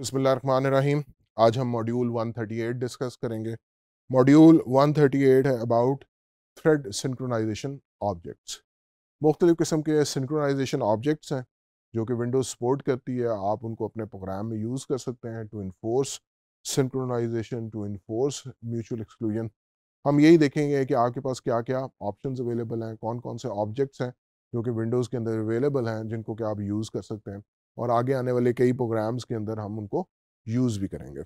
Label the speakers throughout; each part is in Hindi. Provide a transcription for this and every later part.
Speaker 1: बसमीम आज हम मॉड्यूल 138 डिस्कस करेंगे मॉड्यूल 138 है अबाउट थ्रेड सिंक्रोनाइजेशन ऑब्जेक्ट्स मुख्तलिफ़ किस्म के सिंक्रोनाइजेशन ऑब्जेक्ट्स हैं जो कि विंडोज़ सपोर्ट करती है आप उनको अपने प्रोग्राम में यूज़ कर सकते हैं to enforce synchronization to enforce mutual exclusion हम यही देखेंगे कि आपके पास क्या क्या ऑप्शन अवेलेबल हैं कौन कौन से ऑब्जेक्ट्स हैं जो कि विंडोज़ के अंदर अवेलेबल हैं जिनको कि आप यूज़ कर सकते हैं और आगे आने वाले कई प्रोग्राम्स के अंदर हम उनको यूज़ भी करेंगे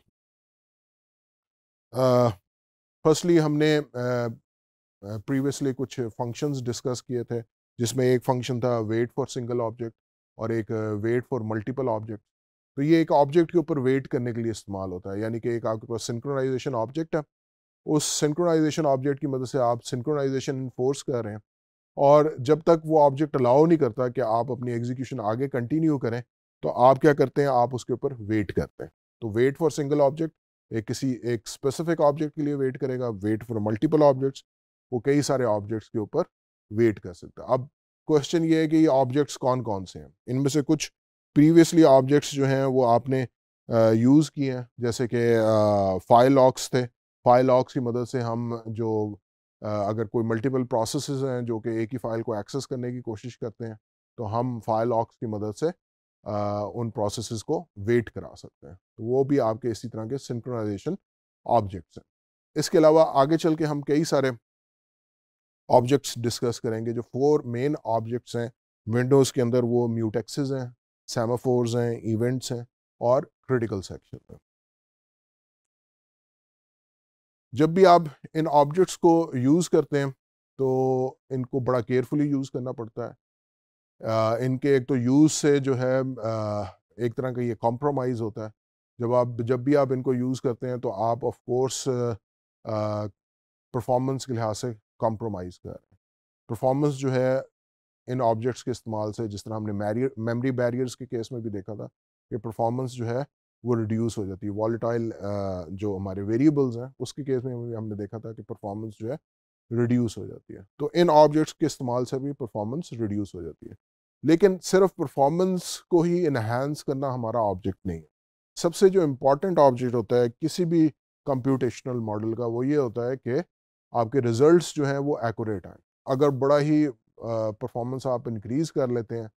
Speaker 1: फर्स्टली uh, हमने प्रीवियसली uh, कुछ फंक्शंस डिस्कस किए थे जिसमें एक फंक्शन था वेट फॉर सिंगल ऑब्जेक्ट और एक वेट फॉर मल्टीपल ऑब्जेक्ट तो ये एक ऑब्जेक्ट के ऊपर वेट करने के लिए इस्तेमाल होता है यानी कि एक आपके पास सिंक्रोनाइजेशन ऑब्जेक्ट है उस सिंक्रोनाइजेशन ऑब्जेक्ट की मदद मतलब से आप सिंक्रोनाइजेशन इन्फोर्स कर रहे हैं और जब तक वो ऑब्जेक्ट अलाउ नहीं करता कि आप अपनी एग्जीक्यूशन आगे कंटिन्यू करें तो आप क्या करते हैं आप उसके ऊपर वेट करते हैं तो वेट फॉर सिंगल ऑब्जेक्ट एक किसी एक स्पेसिफिक ऑब्जेक्ट के लिए वेट करेगा वेट फॉर मल्टीपल ऑब्जेक्ट्स वो कई सारे ऑब्जेक्ट्स के ऊपर वेट कर सकता है अब क्वेश्चन ये है कि ये ऑब्जेक्ट्स कौन कौन से हैं इनमें से कुछ प्रीवियसली ऑब्जेक्ट्स जो हैं वो आपने यूज़ किए हैं जैसे कि फाइल लॉक्स थे फाइल लॉक्स की मदद से हम जो अगर कोई मल्टीपल प्रोसेस हैं जो कि एक ही फ़ाइल को एक्सेस करने की कोशिश करते हैं तो हम फाइल ऑक्स की मदद से उन प्रोसेस को वेट करा सकते हैं तो वो भी आपके इसी तरह के सिंक्रोनाइजेशन ऑब्जेक्ट्स हैं इसके अलावा आगे चल के हम कई सारे ऑब्जेक्ट्स डिस्कस करेंगे जो फोर मेन ऑब्जेक्ट्स हैं विंडोज़ के अंदर वो म्यूटेक्सेस हैं सेमाफोर्स हैं इवेंट्स हैं और क्रिटिकल सेक्शन हैं जब भी आप इन ऑब्जेक्ट्स को यूज़ करते हैं तो इनको बड़ा केयरफुली यूज़ करना पड़ता है आ, इनके एक तो यूज़ से जो है आ, एक तरह का ये कॉम्प्रोमाइज़ होता है जब आप जब भी आप इनको यूज़ करते हैं तो आप ऑफ कोर्स परफॉर्मेंस के लिहाज से कॉम्प्रोमाइज़ कर रहे हैं परफॉर्मेंस जो है इन ऑब्जेक्ट्स के इस्तेमाल से जिस तरह हमने मेमरी बैरियर्स के केस में भी देखा था कि परफॉर्मेंस जो है वो रिड्यूस हो जाती है वॉलीटाइल जो हमारे वेरिएबल्स हैं उसके केस में भी हमने देखा था कि परफॉर्मेंस जो है रिड्यूस हो जाती है तो इन ऑब्जेक्ट्स के इस्तेमाल से भी परफॉर्मेंस रिड्यूस हो जाती है लेकिन सिर्फ परफॉर्मेंस को ही इनहेंस करना हमारा ऑब्जेक्ट नहीं है सबसे जो इम्पॉर्टेंट ऑब्जेक्ट होता है किसी भी कंप्यूटेशनल मॉडल का वो ये होता है कि आपके रिजल्ट्स जो हैं वो एक्यूरेट आए अगर बड़ा ही परफॉर्मेंस आप इंक्रीज़ कर लेते हैं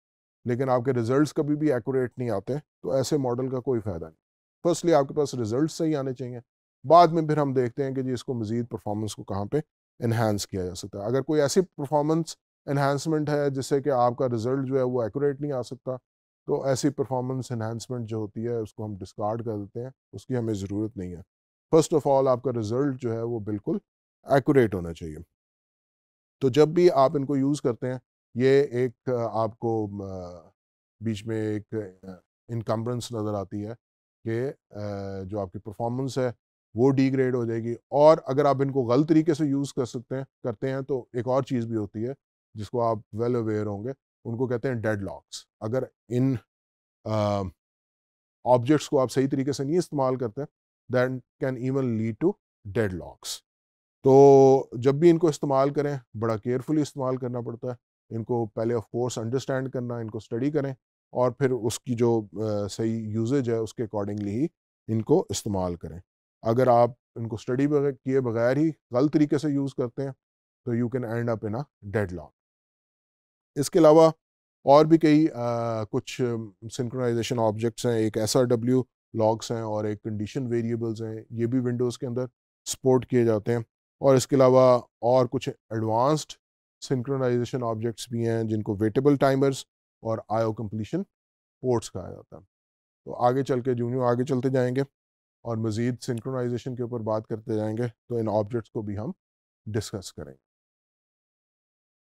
Speaker 1: लेकिन आपके रिजल्ट्स कभी भी एक्यूरेट नहीं आते तो ऐसे मॉडल का कोई फ़ायदा नहीं फर्स्टली आपके पास रिजल्ट सही आने चाहिए बाद में फिर हम देखते हैं कि जी इसको मज़ीद परफॉर्मेंस को कहाँ पर इन्हांस किया जा सकता है अगर कोई ऐसी परफॉर्मेंस इन्हांसमेंट है जिससे कि आपका रिज़ल्ट जो है वो एक्यूरेट नहीं आ सकता तो ऐसी परफॉर्मेंस इन्हांसमेंट जो होती है उसको हम डिस्कार्ड कर देते हैं उसकी हमें ज़रूरत नहीं है फ़र्स्ट ऑफ़ ऑल आपका रिज़ल्ट जो है वो बिल्कुल एक्यूरेट होना चाहिए तो जब भी आप इनको यूज़ करते हैं ये एक आपको बीच में एक इनकम्बरेंस नज़र आती है कि जो आपकी परफॉर्मेंस है वो डिग्रेड हो जाएगी और अगर आप इनको गलत तरीके से यूज़ कर सकते हैं करते हैं तो एक और चीज़ भी होती है जिसको आप वेल अवेयर होंगे उनको कहते हैं डेड लॉक्स अगर इन ऑब्जेक्ट्स को आप सही तरीके से नहीं इस्तेमाल करते then can even lead to deadlocks तो जब भी इनको इस्तेमाल करें बड़ा केयरफुली इस्तेमाल करना पड़ता है इनको पहले ऑफ कोर्स अंडरस्टैंड करना इनको स्टडी करें और फिर उसकी जो सही यूजेज है उसके अकॉर्डिंगली ही इनको इस्तेमाल करें अगर आप इनको स्टडी किए बगैर ही गलत तरीके से यूज़ करते हैं तो you can end up in a deadlock इसके अलावा और भी कई कुछ सिंक्रोनाइजेशन ऑब्जेक्ट्स हैं एक एस लॉक्स हैं और एक कंडीशन वेरिएबल्स हैं ये भी विंडोज़ के अंदर सपोर्ट किए जाते हैं और इसके अलावा और कुछ एडवांस्ड सिंक्रोनाइजेशन ऑब्जेक्ट्स भी हैं जिनको वेटेबल टाइमर्स और आयो कम्प्लीशन पोर्ट्स कहा जाता है तो आगे चल के जूनियो आगे चलते जाएंगे और मज़ीद सिंक्रोनाइजेशन के ऊपर बात करते जाएंगे तो इन ऑब्जेक्ट्स को भी हम डिस्कस करेंगे